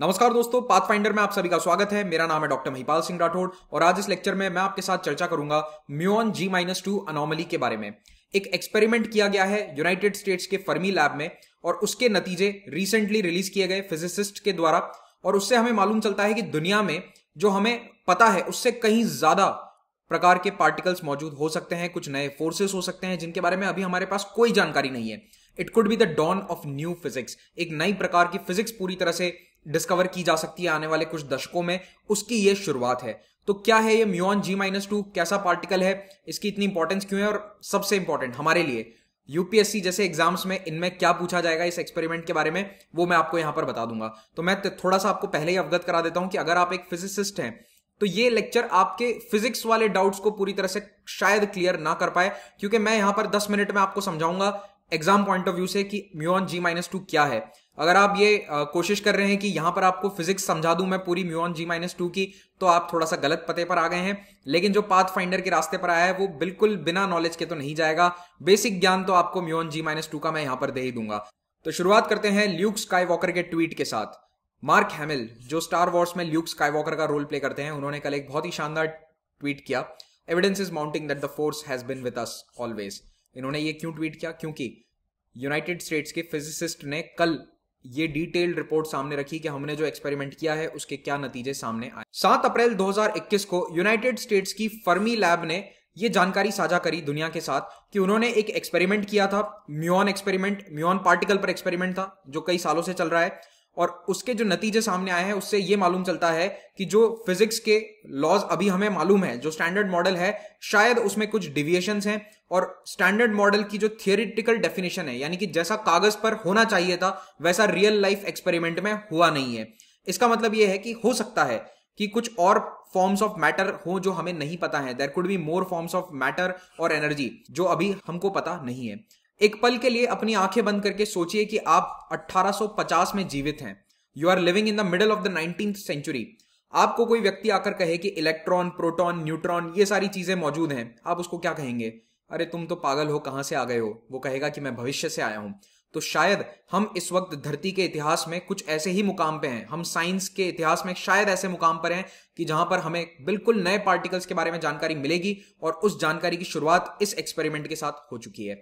नमस्कार दोस्तों पाथफाइंडर में आप सभी का स्वागत है मेरा नाम है डॉक्टर महिपाल सिंह राठौड़ और आज इस लेक्चर में मैं आपके साथ चर्चा करूंगा muon g minus two anomaly के बारे में एक एक्सपेरिमेंट किया गया है यूनाइटेड स्टेट्स के फर्मी लैब में और उसके नतीजे रिसेंटली रिलीज किए गए फिजिसिस्ट के द्वारा और उससे हमें मालूम चलता है कि दुनिया में जो हमें पता है उससे कहीं ज्यादा प्रकार के पार्टिकल्स मौजूद हो सकते हैं कुछ नए फोर्सेस हो सकते हैं जिनके बारे में अभी हमारे पास कोई जानकारी नहीं है it could be the dawn of new physics एक नई प्रकार की फिजिक्स पूरी तरह से डिस्कवर की जा सकती है आने वाले कुछ दशकों में उसकी ये शुरुआत है तो क्या है ये म्यून जी माइनस टू कैसा पार्टिकल है इसकी इतनी इंपॉर्टेंस क्यों है और सबसे इंपॉर्टेंट हमारे लिए यूपीएससी जैसे एग्जाम्स में इनमें क्या पूछा जाएगा इस एक्सपेरिमेंट के बारे में वो मैं आपको यहां पर बता दूंगा तो मैं थोड़ा सा आपको पहले ही अवगत करा देता हूं कि अगर आप एक फिजिसिस्ट हैं तो ये लेक्चर आपके फिजिक्स वाले डाउट्स को पूरी तरह से शायद क्लियर ना कर पाए क्योंकि मैं यहां पर 10 मिनट में आपको समझाऊंगा एग्जाम पॉइंट ऑफ व्यू से कि म्यून जी माइनस टू क्या है अगर आप ये आ, कोशिश कर रहे हैं कि यहां पर आपको फिजिक्स समझा दूं मैं पूरी म्यून जी माइनस टू की तो आप थोड़ा सा गलत पते पर आ गए हैं लेकिन जो पाथ फाइंडर के रास्ते पर आया है वो बिल्कुल बिना नॉलेज के तो नहीं जाएगा बेसिक ज्ञान तो आपको म्यून जी माइनस टू का मैं यहां पर दे ही दूंगा तो शुरुआत करते हैं ल्यूक स्काई वॉकर के ट्वीट के साथ मार्क हैमिल जो स्टार वॉर्स में ल्यूक स्काई वॉकर का रोल प्ले करते हैं उन्होंने कल एक बहुत ही शानदार ट्वीट किया evidence is mounting that the force has been with us always इन्होंने ये क्यों ट्वीट किया क्योंकि यूनाइटेड स्टेट्स के फिजिसिस्ट ने कल ये डिटेल्ड रिपोर्ट सामने रखी कि हमने जो एक्सपेरिमेंट किया है उसके क्या नतीजे सामने आए सात अप्रैल 2021 को यूनाइटेड स्टेट्स की फर्मी लैब ने यह जानकारी साझा करी दुनिया के साथ कि उन्होंने एक एक्सपेरिमेंट किया था म्यून एक्सपेरिमेंट म्यून पार्टिकल पर एक्सपेरिमेंट था जो कई सालों से चल रहा है और उसके जो नतीजे सामने आए हैं उससे ये मालूम चलता है कि जो फिजिक्स के लॉज अभी हमें मालूम है जो स्टैंडर्ड मॉडल है शायद उसमें कुछ डिविएशन हैं और स्टैंडर्ड मॉडल की जो थियोरिटिकल डेफिनेशन है यानी कि जैसा कागज पर होना चाहिए था वैसा रियल लाइफ एक्सपेरिमेंट में हुआ नहीं है इसका मतलब यह है कि हो सकता है कि कुछ और फॉर्म्स ऑफ मैटर हो जो हमें नहीं पता है there could be more forms of matter और एनर्जी जो अभी हमको पता नहीं है एक पल के लिए अपनी आंखें बंद करके सोचिए कि आप 1850 में जीवित हैं you are living in the middle of the nineteen century आपको कोई व्यक्ति आकर कहे कि इलेक्ट्रॉन प्रोटॉन न्यूट्रॉन ये सारी चीजें मौजूद हैं आप उसको क्या कहेंगे अरे तुम तो पागल हो कहां से आ गए हो वो कहेगा कि मैं भविष्य से आया हूं तो शायद हम इस वक्त धरती के इतिहास में कुछ ऐसे ही मुकाम पे हैं हम साइंस के इतिहास में शायद ऐसे मुकाम पर हैं कि जहां पर हमें बिल्कुल नए पार्टिकल्स के बारे में जानकारी मिलेगी और उस जानकारी की शुरुआत इस एक्सपेरिमेंट के साथ हो चुकी है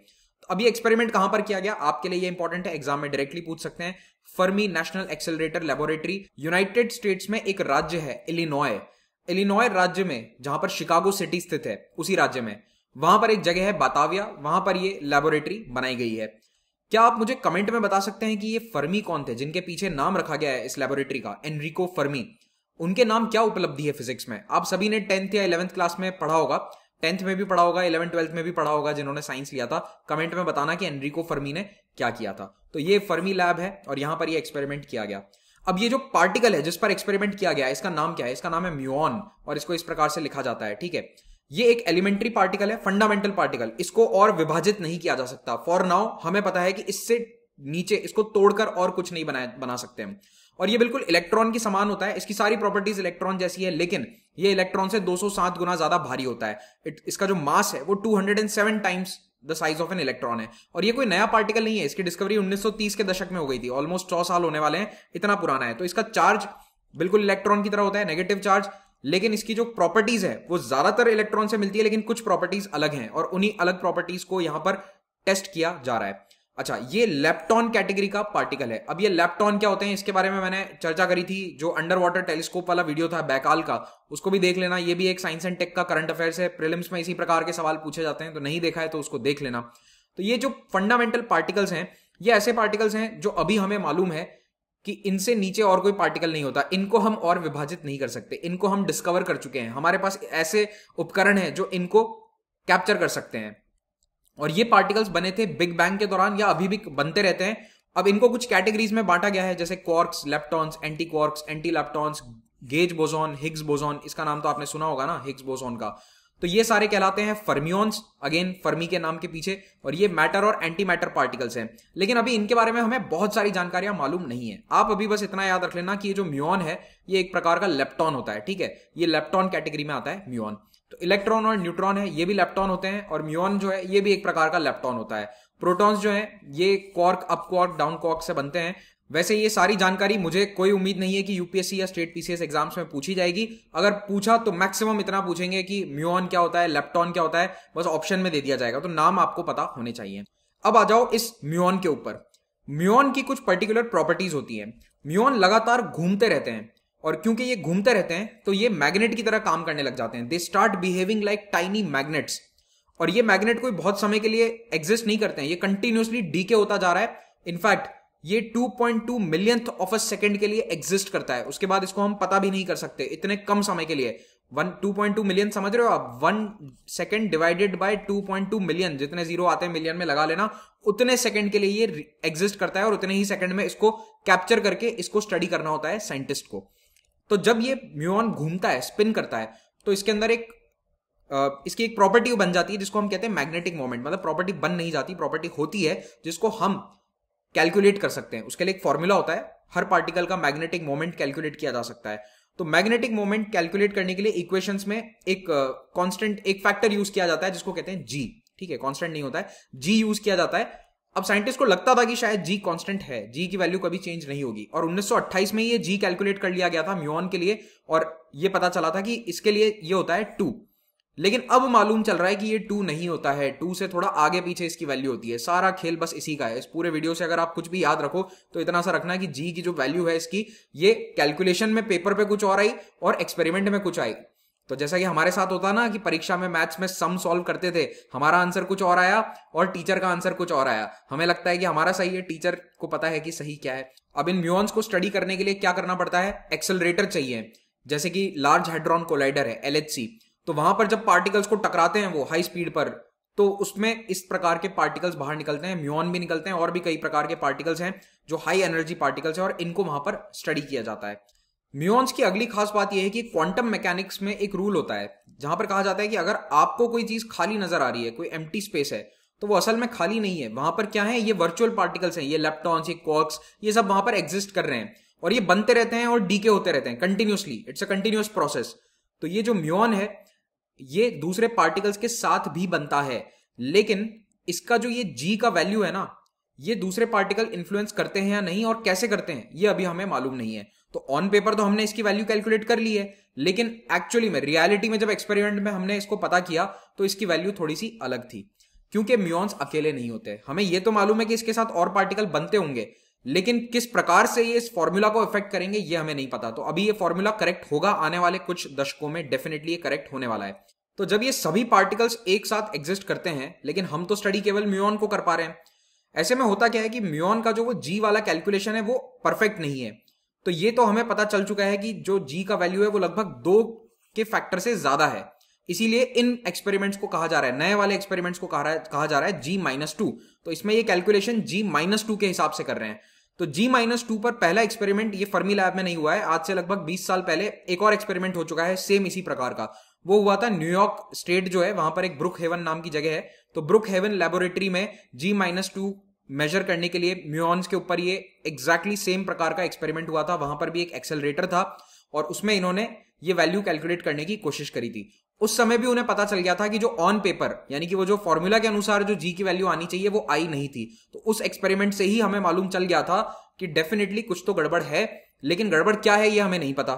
अब ये एक्सपेरिमेंट कहां पर किया गया आपके लिए ये इंपॉर्टेंट है एग्जाम में डायरेक्टली पूछ सकते हैं Fermi National Accelerator Laboratory United States में एक राज्य है इलिनॉय इलिनॉय राज्य में जहां पर शिकागो सिटी स्थित है उसी राज्य में वहां पर एक जगह है बाताविया वहां पर ये लेबोरेटरी बनाई गई है क्या आप मुझे कमेंट में बता सकते हैं कि ये फर्मी कौन थे जिनके पीछे नाम रखा गया है इस लेबोरेटरी का एनरिको फर्मी उनके नाम क्या उपलब्धि है फिजिक्स में आप सभी ने टेंथ या इलेवेंथ क्लास में पढ़ा होगा टेंथ में भी पढ़ा होगा इलेवन ट्वेल्थ में भी पढ़ा होगा जिन्होंने साइंस लिया था कमेंट में बताना कि एनरिको फर्मी ने क्या किया था तो ये फर्मी लैब है और यहां पर ये एक्सपेरिमेंट किया गया अब ये जो पार्टिकल है जिस पर एक्सपेरिमेंट किया गया है इसका नाम क्या है इसका नाम है म्यून और इसको इस प्रकार से लिखा जाता है ठीक है ये एक एलिमेंट्री पार्टिकल है फंडामेंटल पार्टिकल इसको और विभाजित नहीं किया जा सकता फॉर नाउ हमें पता है कि इससे नीचे इसको तोड़कर और कुछ नहीं बनाया बना सकते हम और ये बिल्कुल इलेक्ट्रॉन की समान होता है इसकी सारी प्रॉपर्टीज इलेक्ट्रॉन जैसी है लेकिन ये इलेक्ट्रॉन से 207 गुना ज्यादा भारी होता है इट इसका जो मास है वो 207 times the size of an electron है और ये कोई नया पार्टिकल नहीं है इसकी डिस्कवरी 1930 के दशक में हो गई थी ऑलमोस्ट सौ साल होने वाले हैं इतना पुराना है तो इसका चार्ज बिल्कुल इलेक्ट्रॉन की तरह होता है नेगेटिव चार्ज लेकिन इसकी जो प्रॉपर्टीज है वो ज्यादातर इलेक्ट्रॉन से मिलती है लेकिन कुछ प्रॉपर्टीज अलग हैं और उन्हीं अलग प्रॉपर्टीज को यहां पर टेस्ट किया जा रहा है अच्छा ये लेप्टॉन कैटेगरी का पार्टिकल है अब ये लेप्टॉन क्या होते हैं इसके बारे में मैंने चर्चा करी थी जो अंडर वाटर टेलीस्कोप वाला वीडियो था बैकाल का उसको भी देख लेना ये भी एक साइंस एंड टेक का करंट अफेयर्स है प्रिलिम्स में इसी प्रकार के सवाल पूछे जाते हैं तो नहीं देखा है तो उसको देख लेना तो ये जो फंडामेंटल पार्टिकल्स हैं ये ऐसे पार्टिकल्स हैं जो अभी हमें मालूम है कि इनसे नीचे और कोई पार्टिकल नहीं होता इनको हम और विभाजित नहीं कर सकते इनको हम डिस्कवर कर चुके हैं हमारे पास ऐसे उपकरण हैं जो इनको कैप्चर कर सकते हैं और ये पार्टिकल्स बने थे बिग बैंग के दौरान या अभी भी बनते रहते हैं अब इनको कुछ कैटेगरीज में बांटा गया है जैसे quarks leptons anti quarks anti leptons gauge boson Higgs boson इसका नाम तो आपने सुना होगा ना हिग्स बोजोन का तो ये सारे कहलाते हैं फर्मियोन्स अगेन फर्मी के नाम के पीछे और ये मैटर और एंटी मैटर पार्टिकल्स हैं लेकिन अभी इनके बारे में हमें बहुत सारी जानकारियां मालूम नहीं है आप अभी बस इतना याद रख लेना कि ये जो म्यून है ये एक प्रकार का लेप्टॉन होता है ठीक है ये लेप्टॉन कैटेगरी में आता है म्यून इलेक्ट्रॉन और न्यूट्रॉन है ये भी लेप्टॉन होते हैं और म्यून जो है ये भी एक प्रकार का लेप्टॉन होता है प्रोटॉन्स जो है ये quark up quark down quark से बनते हैं वैसे ये सारी जानकारी मुझे कोई उम्मीद नहीं है कि यूपीएससी या स्टेट पीसीएस एग्जाम्स में पूछी जाएगी अगर पूछा तो मैक्सिमम इतना पूछेंगे कि म्यून क्या होता है लेप्टॉन क्या होता है बस ऑप्शन में दे दिया जाएगा तो नाम आपको पता होने चाहिए अब आ जाओ इस म्यून के ऊपर म्यून की कुछ पर्टिकुलर प्रॉपर्टीज होती है म्यून लगातार घूमते रहते हैं और क्योंकि ये घूमते रहते हैं तो ये मैग्नेट की तरह काम करने लग जाते हैं they start behaving like tiny magnets और ये मैग्नेट कोई बहुत समय के लिए एग्जिस्ट नहीं करते हैं ये कंटिन्यूसली डीके होता जा रहा है इनफैक्ट ये 2.2 मिलियंथ ऑफ अ सेकंड के लिए एग्जिस्ट करता है उसके बाद इसको हम पता भी नहीं कर सकते इतने कम समय के लिए one two point two million समझ रहे हो आप one second divided by two point two million जितने जीरो आते हैं मिलियन में लगा लेना उतने सेकेंड के लिए ये एग्जिस्ट करता है और उतने ही सेकेंड में इसको कैप्चर करके इसको स्टडी करना होता है साइंटिस्ट को तो जब ये म्यूऑन घूमता है स्पिन करता है तो इसके अंदर एक इसकी एक प्रॉपर्टी बन जाती है जिसको हम कहते हैं मैग्नेटिक मोमेंट मतलब प्रॉपर्टी बन नहीं जाती प्रॉपर्टी होती है जिसको हम कैलकुलेट कर सकते हैं उसके लिए एक फॉर्मूला होता है हर पार्टिकल का मैग्नेटिक मोमेंट कैलकुलेट किया जा सकता है तो मैग्नेटिक मोमेंट कैलकुलेट करने के लिए इक्वेशंस में एक कांस्टेंट एक फैक्टर यूज किया जाता है जिसको कहते हैं जी ठीक है कांस्टेंट नहीं होता है जी यूज किया जाता है अब साइंटिस्ट को लगता था कि शायद जी कांस्टेंट है जी की वैल्यू कभी चेंज नहीं होगी और 1928 में ये जी कैलकुलेट कर लिया गया था म्यून के लिए और ये पता चला था कि इसके लिए ये होता है टू लेकिन अब मालूम चल रहा है कि ये टू नहीं होता है टू से थोड़ा आगे पीछे इसकी वैल्यू होती है सारा खेल बस इसी का है इस पूरे वीडियो से अगर आप कुछ भी याद रखो तो इतना सा रखना कि जी की जो वैल्यू है इसकी ये कैलकुलेशन में पेपर पे कुछ और आई और एक्सपेरिमेंट में कुछ आई तो जैसा कि हमारे साथ होता ना कि परीक्षा में मैथ्स में सम सॉल्व करते थे हमारा आंसर कुछ और आया और टीचर का आंसर कुछ और आया हमें लगता है कि हमारा सही है टीचर को पता है कि सही क्या है अब इन म्यूंस को स्टडी करने के लिए क्या करना पड़ता है एक्सेलरेटर चाहिए जैसे कि लार्ज हाइड्रॉन कोलाइडर है एल तो वहां पर जब पार्टिकल्स को टकराते हैं वो हाई स्पीड पर तो उसमें इस प्रकार के पार्टिकल्स बाहर निकलते हैं म्यून भी निकलते हैं और भी कई प्रकार के पार्टिकल्स हैं जो हाई एनर्जी पार्टिकल्स हैं और इनको वहां पर स्टडी किया जाता है म्यूंस की अगली खास बात यह है कि क्वांटम मैकेनिक्स में एक रूल होता है जहां पर कहा जाता है कि अगर आपको कोई चीज खाली नजर आ रही है कोई एम स्पेस है तो वो असल में खाली नहीं है वहां पर क्या है ये वर्चुअल पार्टिकल्स हैं ये लेप्टॉन्स ये कॉक्स ये सब वहां पर एग्जिस्ट कर रहे हैं और ये बनते रहते हैं और डीके होते रहते हैं continuously it's a continuous process तो ये जो म्यून है ये दूसरे पार्टिकल्स के साथ भी बनता है लेकिन इसका जो ये जी का वैल्यू है ना ये दूसरे पार्टिकल इन्फ्लुएंस करते हैं या नहीं और कैसे करते हैं ये अभी हमें मालूम नहीं है तो ऑन पेपर तो हमने इसकी वैल्यू कैलकुलेट कर ली है लेकिन एक्चुअली में रियलिटी में जब एक्सपेरिमेंट में हमने इसको पता किया तो इसकी वैल्यू थोड़ी सी अलग थी क्योंकि म्यूंस अकेले नहीं होते हमें यह तो मालूम है कि इसके साथ और पार्टिकल बनते होंगे लेकिन किस प्रकार से ये इस फॉर्मूला को इफेक्ट करेंगे ये हमें नहीं पता तो अभी ये फॉर्मूला करेक्ट होगा आने वाले कुछ दशकों में डेफिनेटली ये करेक्ट होने वाला है तो जब ये सभी पार्टिकल्स एक साथ एग्जिस्ट करते हैं लेकिन हम तो स्टडी केवल म्यून को कर पा रहे हैं ऐसे में होता क्या है कि म्यून का जो वो जी वाला कैलकुलेशन है वो परफेक्ट नहीं है तो ये तो हमें पता चल चुका है कि जो जी का वैल्यू है वो लगभग दो के फैक्टर से ज्यादा है इसीलिए इन एक्सपेरिमेंट्स को कहा जा रहा है नए वाले एक्सपेरिमेंट्स को कहा, कहा जा रहा है जी माइनस टू तो इसमें ये कैलकुलेशन जी माइनस टू के हिसाब से कर रहे हैं तो जी माइनस टू पर पहला एक्सपेरिमेंट ये फर्मी लैब में नहीं हुआ है आज से लगभग बीस साल पहले एक और एक्सपेरिमेंट हो चुका है सेम इसी प्रकार का वो हुआ था न्यूयॉर्क स्टेट जो है वहां पर एक ब्रुक हेवन नाम की जगह है तो ब्रुक हेवन लेबोरेटरी में जी माइनस टू मेजर करने के लिए म्यून्स के ऊपर ये एग्जैक्टली सेम प्रकार का एक्सपेरिमेंट हुआ था वहां पर भी एक एक्सेलरेटर था और उसमें इन्होंने ये वैल्यू कैलकुलेट करने की कोशिश करी थी उस समय भी उन्हें पता चल गया था कि जो ऑन पेपर यानी कि वो जो फॉर्मूला के अनुसार जो जी की वैल्यू आनी चाहिए वो आई नहीं थी तो उस एक्सपेरिमेंट से ही हमें मालूम चल गया था कि डेफिनेटली कुछ तो गड़बड़ है लेकिन गड़बड़ क्या है ये हमें नहीं पता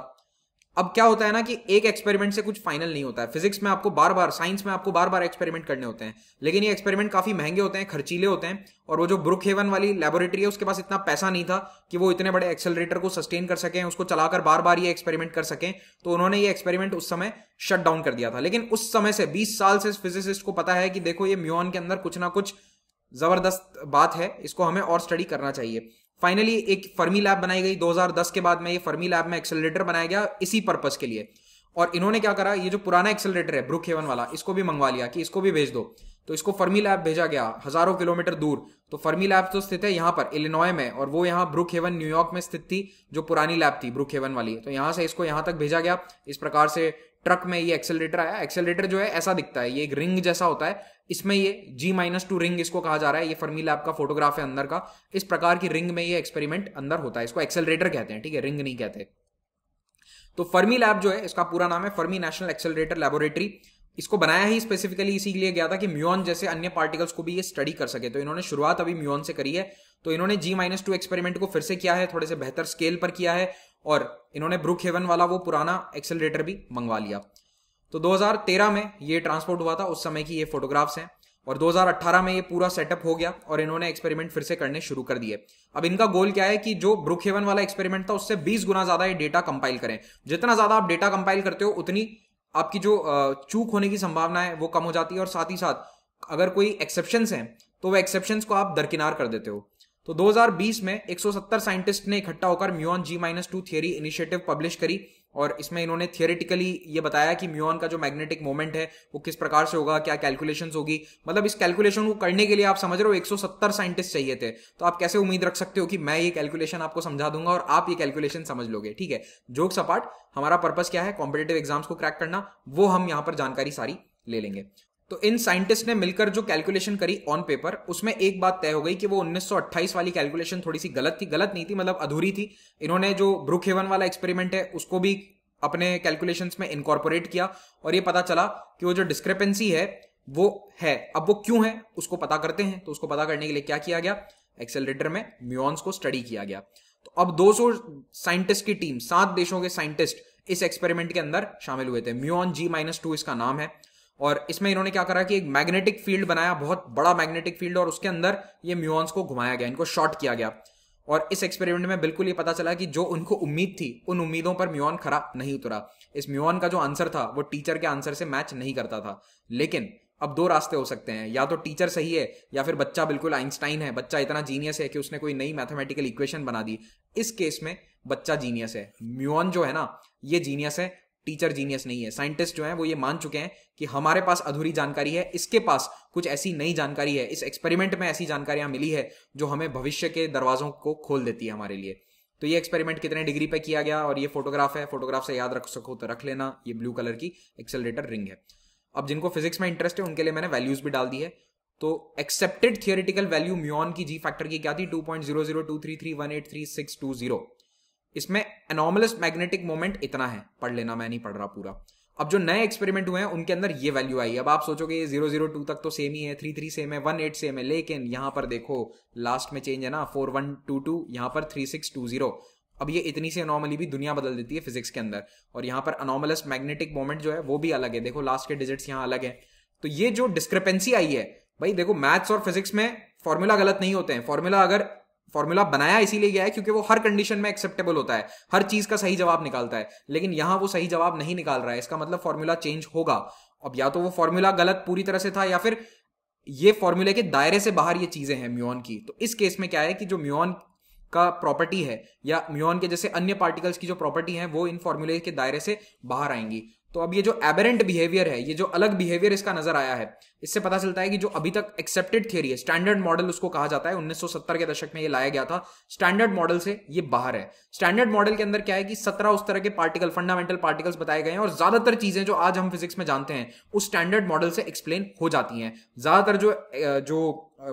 अब क्या होता है ना कि एक एक्सपेरिमेंट से कुछ फाइनल नहीं होता है फिजिक्स में आपको बार बार साइंस में आपको बार बार एक्सपेरिमेंट करने होते हैं लेकिन ये एक्सपेरिमेंट काफी महंगे होते हैं खर्चीले होते हैं और वो जो ब्रुक हेवन वाली लेबोरेटरी है उसके पास इतना पैसा नहीं था कि वो इतने बड़े एक्सेलरेटर को सस्टेन कर सकें उसको चलाकर बार बार ये एक्सपेरिमेंट कर सकें तो उन्होंने ये एक्सपेरिमेंट उस समय शट डाउन कर दिया था लेकिन उस समय से बीस साल से फिजिसिस्ट को पता है कि देखो ये म्यून के अंदर कुछ ना कुछ ज़बरदस्त बात है इसको हमें और स्टडी करना चाहिए फाइनली एक फर्मी लैब बनाई गई 2010 के बाद में ये फर्मी लैब में एक्सेलरेटर बनाया गया इसी पर्पज़ के लिए और इन्होंने क्या करा ये जो पुराना एक्सेलरेटर है ब्रुक हेवन वाला इसको भी मंगवा लिया कि इसको भी भेज दो तो इसको फर्मी लैब भेजा गया हजारों किलोमीटर दूर तो फर्मी लैब तो स्थित है यहाँ पर इलिनॉय में और वो यहाँ ब्रुक हेवन न्यूयॉर्क में स्थित थी जो पुरानी लैब थी ब्रुक हेवन वाली तो यहाँ से इसको यहां तक भेजा गया इस प्रकार से ट्रक में ये एक्सेलरेटर आया एक्सेलरेटर जो है ऐसा दिखता है ये एक रिंग जैसा होता है इसमें ये जी माइनस टू रिंग इसको कहा जा रहा है ये फर्मी लैब का फोटोग्राफ है अंदर का इस प्रकार की रिंग में ये एक्सपेरिमेंट अंदर होता है इसको एक्सेलरेटर कहते हैं ठीक है रिंग नहीं कहते तो फर्मी लैब जो है इसका पूरा नाम है फर्मी नेशनल एक्सेलरेटर लेबोरेटरी इसको बनाया ही स्पेसिफिकली इसीलिए गया था कि म्यून जैसे अन्य पार्टिकल्स को भी ये स्टडी कर सके तो इन्होंने शुरुआत अभी म्यून से करी है तो इन्होंने जी माइनस टू एक्सपेरिमेंट को फिर से किया है थोड़े से बेहतर स्केल पर किया है और इन्होंने ब्रुक हेवन वाला वो पुराना एक्सेलरेटर भी मंगवा लिया तो 2013 में ये ट्रांसपोर्ट हुआ था उस समय की ये फोटोग्राफ्स हैं और 2018 में ये पूरा सेटअप हो गया और इन्होंने एक्सपेरिमेंट फिर से करने शुरू कर दिए अब इनका गोल क्या है कि जो ब्रुक हेवन वाला एक्सपेरिमेंट था उससे 20 गुना ज्यादा ये डेटा कंपाइल करें जितना ज्यादा आप डेटा कंपाइल करते हो उतनी आपकी जो चूक होने की संभावना है वो कम हो जाती है और साथ ही साथ अगर कोई एक्सेप्शन है तो वह एक्सेप्शन को आप दरकिनार कर देते हो तो 2020 में 170 साइंटिस्ट ने इकट्ठा होकर muon g minus two theory initiative publish करी और इसमें इन्होंने थियोरेटिकली ये बताया कि म्यून का जो मैग्नेटिक मोमेंट है वो किस प्रकार से होगा क्या कैलकुलेशन होगी मतलब इस कैलकुलेशन को करने के लिए आप समझ रहे हो 170 साइंटिस्ट चाहिए थे तो आप कैसे उम्मीद रख सकते हो कि मैं ये कैलकुलेशन आपको समझा दूंगा और आप ये कैलकुलेशन समझ लोगे ठीक है जोक सपाट हमारा पर्पज क्या है कॉम्पिटेटिव एग्जाम्स को क्रैक करना वो हम यहाँ पर जानकारी सारी ले लेंगे तो इन साइंटिस्ट ने मिलकर जो कैलकुलेशन करी ऑन पेपर उसमें एक बात तय हो गई कि वो 1928 वाली कैलकुलेशन थोड़ी सी गलत थी गलत नहीं थी मतलब अधूरी थी इन्होंने जो ब्रुक हेवन वाला एक्सपेरिमेंट है उसको भी अपने कैलकुलेशन में इनकॉर्पोरेट किया और ये पता चला कि वो जो डिस्क्रिपेंसी है वो है अब वो क्यों है उसको पता करते हैं तो उसको पता करने के लिए क्या किया गया एक्सेलरेटर में म्यून्स को स्टडी किया गया तो अब 200 साइंटिस्ट की टीम सात देशों के साइंटिस्ट इस एक्सपेरिमेंट के अंदर शामिल हुए थे म्यून जी माइनस टू इसका नाम है और इसमें इन्होंने क्या करा कि एक मैग्नेटिक फील्ड बनाया बहुत बड़ा मैग्नेटिक फील्ड और उसके अंदर ये म्यून्स को घुमाया गया इनको शॉर्ट किया गया और इस एक्सपेरिमेंट में बिल्कुल ये पता चला कि जो उनको उम्मीद थी उन उम्मीदों पर म्यून खरा नहीं उतरा इस म्यून का जो आंसर था वो टीचर के आंसर से मैच नहीं करता था लेकिन अब दो रास्ते हो सकते हैं या तो टीचर सही है या फिर बच्चा बिल्कुल आइंस्टाइन है बच्चा इतना जीनियस है कि उसने कोई नई मैथमेटिकल इक्वेशन बना दी इस केस में बच्चा जीनियस है म्यून जो है ना ये जीनियस है टीचर जीनियस नहीं है साइंटिस्ट जो है वो ये मान चुके हैं कि हमारे पास अधूरी जानकारी है इसके पास कुछ ऐसी नई जानकारी है इस एक्सपेरिमेंट में ऐसी जानकारियां मिली है जो हमें भविष्य के दरवाजों को खोल देती है हमारे लिए तो ये एक्सपेरिमेंट कितने डिग्री पे किया गया और ये फोटोग्राफ है फोटोग्राफ से याद रख सको तो रख लेना ये ब्लू कलर की एक्सेलरेटर रिंग है अब जिनको फिजिक्स में इंटरेस्ट है उनके लिए मैंने वैल्यूज भी डाल दी है तो एक्सेप्टेड थियोरिटिकल वैल्यू म्यून की जी फैक्टर की क्या थी two point zero zero two three three one eight three six two zero इसमें एनॉमलस मैग्नेटिक मोमेंट इतना है पढ़ लेना मैं नहीं पढ़ रहा पूरा अब जो नए एक्सपेरिमेंट हुए हैं उनके अंदर ये वैल्यू आई अब आप सोचोगे ये जीरो जीरो टू तक तो सेम ही है थ्री थ्री सेम है वन एट सेम है लेकिन यहां पर देखो लास्ट में चेंज है ना फोर वन टू टू यहां पर थ्री सिक्स टू जीरो अब ये इतनी सी अनोमली भी दुनिया बदल देती है फिजिक्स के अंदर और यहां पर अनोमलस मैग्नेटिक मोमेंट जो है वो भी अलग है देखो लास्ट के डिजिट्स यहाँ अलग है तो ये जो डिस्क्रिपेंसी आई है भाई देखो मैथ्स और फिजिक्स में फॉर्मूला गलत नहीं होते हैं फॉर्मूला अगर फॉर्मूला बनाया इसीलिए गया है क्योंकि वो हर कंडीशन में एक्सेप्टेबल होता है हर चीज का सही जवाब निकालता है लेकिन यहां वो सही जवाब नहीं निकाल रहा है इसका मतलब फॉर्मूला चेंज होगा अब या तो वो फॉर्मूला गलत पूरी तरह से था या फिर ये फॉर्मूले के दायरे से बाहर ये चीजें हैं म्यून की तो इस केस में क्या है कि जो म्यून का प्रॉपर्टी है या म्यून के जैसे अन्य पार्टिकल्स की जो प्रॉपर्टी है वो इन फॉर्मूले के दायरे से बाहर आएंगी तो अब ये जो एबरेंट बिहेवियर है ये जो अलग बिहेवियर इसका नजर आया है इससे पता चलता है कि जो अभी तक एक्सेप्टेड थियरी है स्टैंडर्ड मॉडल उसको कहा जाता है 1970 के दशक में ये लाया गया था स्टैंडर्ड मॉडल से ये बाहर है स्टैंडर्ड मॉडल के अंदर क्या है कि 17 उस तरह के पार्टिकल फंडामेंटल पार्टिकल्स बताए गए हैं और ज्यादातर चीजें जो आज हम फिजिक्स में जानते हैं उस स्टैंडर्ड मॉडल से एक्सप्लेन हो जाती हैं ज्यादातर जो जो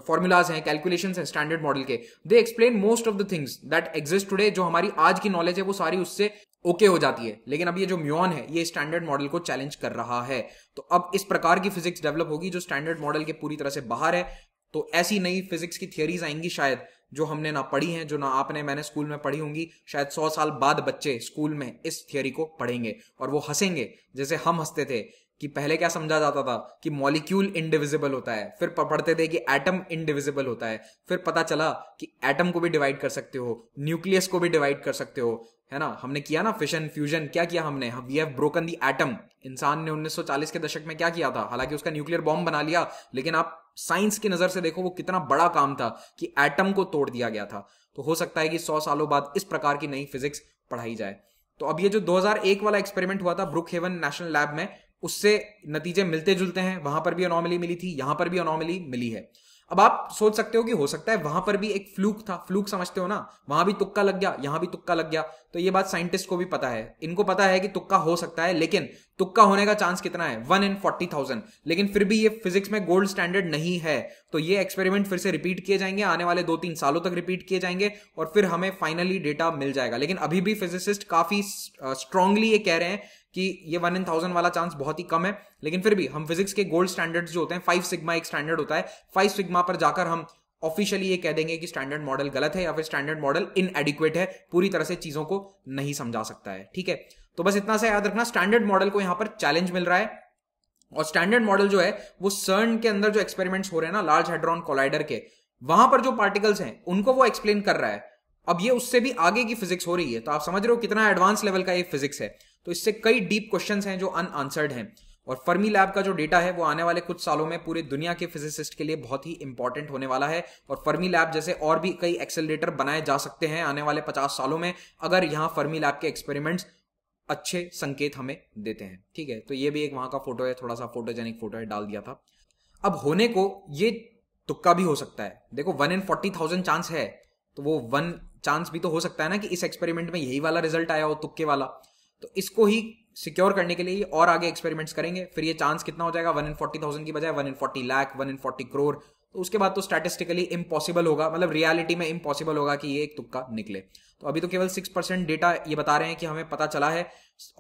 फॉर्मूलाज हैं कैलकुलेशन हैं स्टैंडर्ड मॉडल के they explain most of the things that exist today जो हमारी आज की नॉलेज है वो सारी उससे ओके okay हो जाती है लेकिन अब ये जो म्योन है ये स्टैंडर्ड मॉडल को चैलेंज कर रहा है तो अब इस प्रकार की फिजिक्स डेवलप होगी जो स्टैंडर्ड मॉडल के पूरी तरह से बाहर है तो ऐसी नई फिजिक्स की थियोरीज आएंगी शायद जो हमने ना पढ़ी हैं जो ना आपने मैंने स्कूल में पढ़ी होंगी शायद सौ साल बाद बच्चे स्कूल में इस थियोरी को पढ़ेंगे और वो हंसेंगे जैसे हम हंसते थे कि पहले क्या समझा जाता था कि मॉलिक्यूल इनडिविजिबल होता है फिर पढ़ते थे कि एटम इनडिविजिबल होता है फिर पता चला कि एटम को भी डिवाइड कर सकते हो न्यूक्लियस को भी डिवाइड कर सकते हो है ना हमने किया ना फिशन फ्यूजन क्या किया हमने we have broken the atom इंसान ने 1940 के दशक में क्या किया था हालांकि उसका न्यूक्लियर बॉम्ब बना लिया लेकिन आप साइंस की नजर से देखो वो कितना बड़ा काम था कि एटम को तोड़ दिया गया था तो हो सकता है कि सौ सालों बाद इस प्रकार की नई फिजिक्स पढ़ाई जाए तो अब ये जो 2001 वाला एक्सपेरिमेंट हुआ था ब्रुक हेवन नेशनल लैब में उससे नतीजे मिलते जुलते हैं वहां पर भी अनोमली मिली थी यहां पर भी अनोमली मिली है अब आप सोच सकते हो कि हो सकता है वहां पर भी एक फ्लूक था फ्लूक समझते हो ना वहां भी तुक्का लग गया यहां भी तुक्का लग गया तो ये बात साइंटिस्ट को भी पता है इनको पता है कि तुक्का हो सकता है लेकिन तुक्का होने का चांस कितना है वन इन फोर्टी थाउजेंड लेकिन फिर भी ये फिजिक्स में गोल्ड स्टैंडर्ड नहीं है तो ये एक्सपेरिमेंट फिर से रिपीट किए जाएंगे आने वाले दो तीन सालों तक रिपीट किए जाएंगे और फिर हमें फाइनली डेटा मिल जाएगा लेकिन अभी भी फिजिसिस्ट काफी स्ट्रांगली ये कह रहे हैं कि ये वन इन थाउजेंड वाला चांस बहुत ही कम है लेकिन फिर भी हम फिजिक्स के गोल्ड स्टैंडर्ड्स जो होते हैं फाइव सिग्मा एक स्टैंडर्ड होता है फाइव सिग्मा पर जाकर हम ऑफिशियली ये कह देंगे कि स्टैंडर्ड मॉडल गलत है या फिर स्टैंडर्ड मॉडल इनएडिक्वेट है पूरी तरह से चीजों को नहीं समझा सकता है ठीक है तो बस इतना सा याद रखना स्टैंडर्ड मॉडल को यहां पर चैलेंज मिल रहा है और स्टैंडर्ड मॉडल जो है वो सर्न के अंदर जो एक्सपेरिमेंट्स हो रहे हैं ना लार्ज हेड्रॉन कोलाइडर के वहां पर जो पार्टिकल्स हैं उनको वो एक्सप्लेन कर रहा है अब ये उससे भी आगे की फिजिक्स हो रही है तो आप समझ रहे हो कितना एडवांस लेवल का ये फिजिक्स है तो इससे कई डीप क्वेश्चन हैं जो अनआंसर्ड हैं और फर्मी लैब का जो डेटा है वो आने वाले कुछ सालों में पूरे दुनिया के फिजिसिस्ट के लिए बहुत ही इंपॉर्टेंट होने वाला है और फर्मी लैब जैसे और भी कई एक्सेलरेटर बनाए जा सकते हैं आने वाले पचास सालों में अगर यहाँ फर्मी लैब के एक्सपेरिमेंट्स अच्छे संकेत हमें देते हैं ठीक है तो ये भी एक वहां का फोटो है थोड़ा सा फोटोजेनिक फोटो है डाल दिया था अब होने को ये तुक्का भी हो सकता है देखो one in forty thousand chance है तो वो वन चांस भी तो हो सकता है ना कि इस एक्सपेरिमेंट में यही वाला रिजल्ट आया हो तुक्के वाला तो इसको ही सिक्योर करने के लिए ये और आगे एक्सपेरिमेंट्स करेंगे फिर ये चांस कितना हो जाएगा वन इन फोर्टी थाउजेंड की बजाय one in forty lakh one in forty crore तो उसके बाद तो स्टैटिस्टिकली इम्पॉसिबल होगा मतलब रियलिटी में इम्पॉसिबल होगा कि ये एक तुक्का निकले तो अभी तो केवल सिक्स परसेंट डेटा ये बता रहे हैं कि हमें पता चला है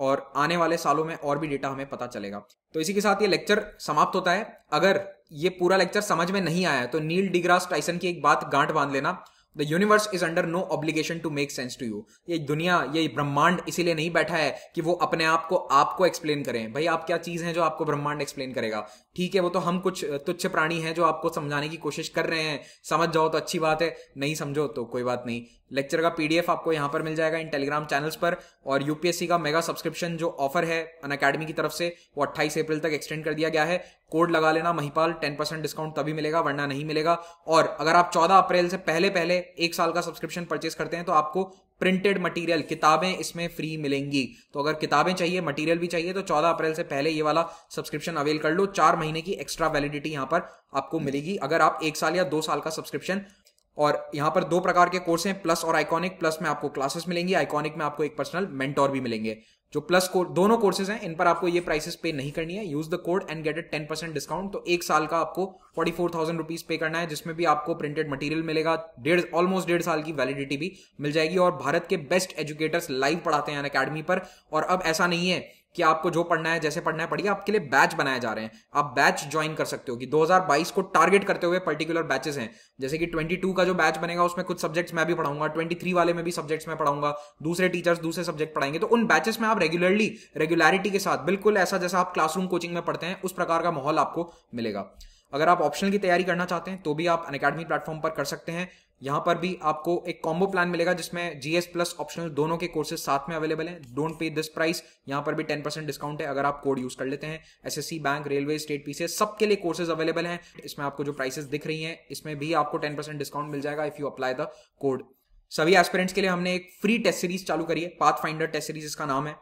और आने वाले सालों में और भी डेटा हमें पता चलेगा तो इसी के साथ ये लेक्चर समाप्त होता है अगर ये पूरा लेक्चर समझ में नहीं आया तो नील डिग्रास टाइसन की एक बात गांठ बांध लेना the universe is under no obligation to make sense to you ये दुनिया ये ब्रह्मांड इसीलिए नहीं बैठा है कि वो अपने आप को आपको एक्सप्लेन करें भाई आप क्या चीज है जो आपको ब्रह्मांड एक्सप्लेन करेगा ठीक है वो तो हम कुछ तुच्छ प्राणी हैं जो आपको समझाने की कोशिश कर रहे हैं समझ जाओ तो अच्छी बात है नहीं समझो तो कोई बात नहीं लेक्चर का पीडीएफ आपको यहां पर मिल जाएगा इन टेलीग्राम चैनल्स पर और यूपीएससी का मेगा सब्सक्रिप्शन जो ऑफर है अन अकेडमी की तरफ से वो 28 अप्रैल तक एक्सटेंड कर दिया गया है कोड लगा लेना महिपाल टेन परसेंट डिस्काउंट तभी मिलेगा वरना नहीं मिलेगा और अगर आप चौदह अप्रैल से पहले पहले एक साल का सब्सक्रिप्शन परचेज करते हैं तो आपको प्रिंटेड मटेरियल किताबें इसमें फ्री मिलेंगी तो अगर किताबें चाहिए मटेरियल भी चाहिए तो 14 अप्रैल से पहले ये वाला सब्सक्रिप्शन अवेल कर लो चार महीने की एक्स्ट्रा वैलिडिटी यहां पर आपको हम्म। मिलेगी अगर आप एक साल या दो साल का सब्सक्रिप्शन और यहाँ पर दो प्रकार के कोर्स हैं प्लस और आइकॉनिक प्लस में आपको क्लासेस मिलेंगी आइकॉनिक में आपको एक पर्सनल मेंटोर भी मिलेंगे जो प्लस कोर, दोनों कोर्सेज हैं इन पर आपको ये प्राइसेस पे नहीं करनी है use the code and get a ten percent discount तो एक साल का आपको फोर्टी फोर थाउजेंड रुपीज पे करना है जिसमें भी आपको प्रिंटेड मटेरियल मिलेगा डेढ़ ऑलमोस्ट डेढ़ साल की वैलिडिटी भी मिल जाएगी और भारत के बेस्ट एजुकेटर्स लाइव पढ़ाते हैं अकेडमी पर और अब ऐसा नहीं है कि आपको जो पढ़ना है जैसे पढ़ना है पढ़िए आपके लिए बैच बनाए जा रहे हैं आप बैच ज्वाइन कर सकते हो कि 2022 को टारगेट करते हुए पर्टिकुलर बैचेस हैं जैसे कि 22 का जो बैच बनेगा उसमें कुछ सब्जेक्ट्स मैं भी पढ़ाऊंगा 23 वाले में भी सब्जेक्ट्स मैं पढ़ाऊंगा दूसरे टीचर्स दूसरे सब्जेक्ट पढ़ाएंगे तो उन बैचेस में आप रेगुलरली रेगुलरिटी के साथ बिल्कुल ऐसा जैसा आप क्लासरूम कोचिंग में पढ़ते हैं उस प्रकार का माहौल आपको मिलेगा अगर आप ऑप्शनल की तैयारी करना चाहते हैं तो भी आप अन प्लेटफॉर्म पर कर सकते हैं यहां पर भी आपको एक कॉम्बो प्लान मिलेगा जिसमें जीएस प्लस ऑप्शनल दोनों के कोर्सेज साथ में अवेलेबल हैं डोंट पे दिस प्राइस यहां पर भी टेन परसेंट डिस्काउंट है अगर आप कोड यूज कर लेते हैं SSC bank railway state PC सबके लिए कोर्सेज अवेलेबल हैं इसमें आपको जो प्राइसेस दिख रही हैं इसमें भी आपको परसेंट डिस्काउंट मिल जाएगा if you apply the code सभी एस्पेरेंट्स के लिए हमने एक फ्री टेस्ट सीरीज चालू करी है पाथ फाइंडर टेस्ट सीरीज इसका नाम है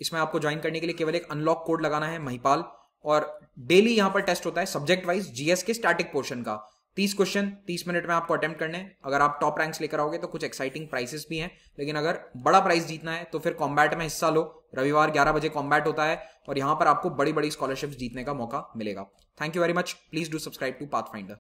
इसमें आपको ज्वाइन करने के लिए केवल एक अनलॉक कोड लगाना है महिपाल और डेली यहां पर टेस्ट होता है सब्जेक्ट वाइज जीएस के स्टैटिक पोर्शन का तीस क्वेश्चन तीस मिनट में आपको अटेम्प्ट करने हैं अगर आप टॉप रैंक्स लेकर आओगे तो कुछ एक्साइटिंग प्राइसेस भी हैं लेकिन अगर बड़ा प्राइस जीतना है तो फिर कॉम्बैट में हिस्सा लो रविवार 11 बजे कॉम्बैट होता है और यहां पर आपको बड़ी बड़ी स्कॉलरशिप्स जीतने का मौका मिलेगा thank you very much please do subscribe to path finder